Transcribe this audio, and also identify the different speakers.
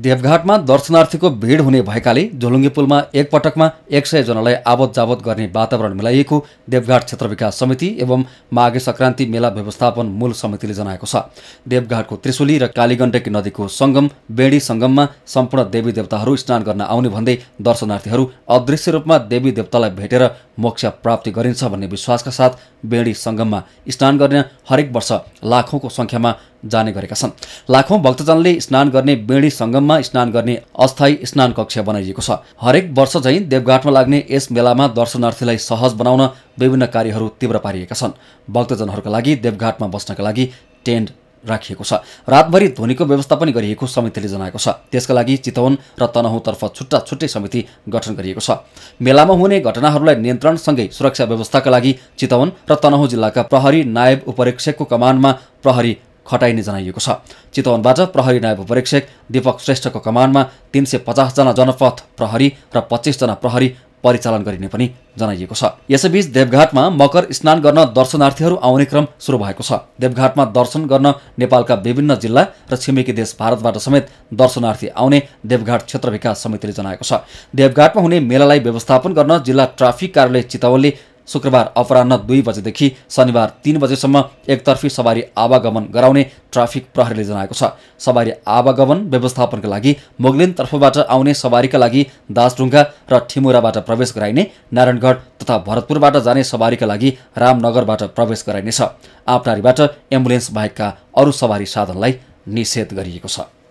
Speaker 1: देवघाटमा दर्शनार्थीको भिड हुने भएकाले झोलुङ्गे पुलमा एकपटकमा एक सय जनालाई आवत जावत गर्ने वातावरण मिलाइएको देवघाट क्षेत्र विकास समिति एवं माघे सङ्क्रान्ति मेला व्यवस्थापन मूल समितिले जनाएको छ देवघाटको त्रिशुली र कालीगण्डकी नदीको सङ्गम बेडी सङ्गममा सम्पूर्ण देवी देवताहरू स्नान गर्न आउने भन्दै दर्शनार्थीहरू अदृश्य रूपमा देवी देवतालाई भेटेर मोक्ष प्राप्ति गरिन्छ भन्ने विश्वासका साथ बेडी सङ्गममा स्नान गर्न हरेक वर्ष लाखौँको सङ्ख्यामा जाने गरेका छन् लाखौँ भक्तजनले स्नान गर्ने बेडी सङ्गममा स्नान गर्ने अस्थायी स्नान कक्ष बनाइएको छ हरेक वर्ष झैँ देवघाटमा लाग्ने यस मेलामा दर्शनार्थीलाई सहज बनाउन विभिन्न कार्यहरू तीव्र पारिएका छन् भक्तजनहरूका लागि देवघाटमा बस्नका लागि टेन्ट राखिएको छ रातभरि ध्वनिको व्यवस्था पनि गरिएको समितिले जनाएको छ त्यसका लागि चितवन र तनहुँतर्फ छुट्टा छुट्टै समिति गठन गरिएको छ मेलामा हुने घटनाहरूलाई नियन्त्रणसँगै सुरक्षा व्यवस्थाका लागि चितवन र तनहुँ जिल्लाका प्रहरी नायब उपरीक्षकको कमानमा प्रहरी खटाइने जनाइएको छ चितवनबाट प्रहरी नायब उपरीक्षक दीपक श्रेष्ठको कमानमा तिन सय पचासजना जनपथ प्रहरी र पच्चिसजना प्रहरी परिचालन गरिने पनि जनाइएको छ यसैबीच देवघाटमा मकर स्नान गर्न दर्शनार्थीहरू आउने क्रम सुरु भएको छ देवघाटमा दर्शन गर्न नेपालका विभिन्न जिल्ला र छिमेकी देश भारतबाट समेत दर्शनार्थी आउने देवघाट क्षेत्र विकास समितिले जनाएको छ देवघाटमा हुने मेलालाई व्यवस्थापन गर्न जिल्ला ट्राफिक कार्यालय चितवनले शुक्रबार अपरान्न दुई बजेदेखि शनिबार तीन बजेसम्म एकतर्फी सवारी आवागमन गराउने ट्राफिक प्रहरीले जनाएको छ सवारी आवागमन व्यवस्थापनका लागि मोगलिन तर्फबाट आउने सवारीका लागि दासढुङ्गा र ठिमुराबाट प्रवेश गराइने नारायणगढ तथा भरतपुरबाट जाने सवारीका लागि रामनगरबाट प्रवेश गराइनेछ आपटारीबाट एम्बुलेन्स बाहेकका अरू सवारी साधनलाई निषेध गरिएको छ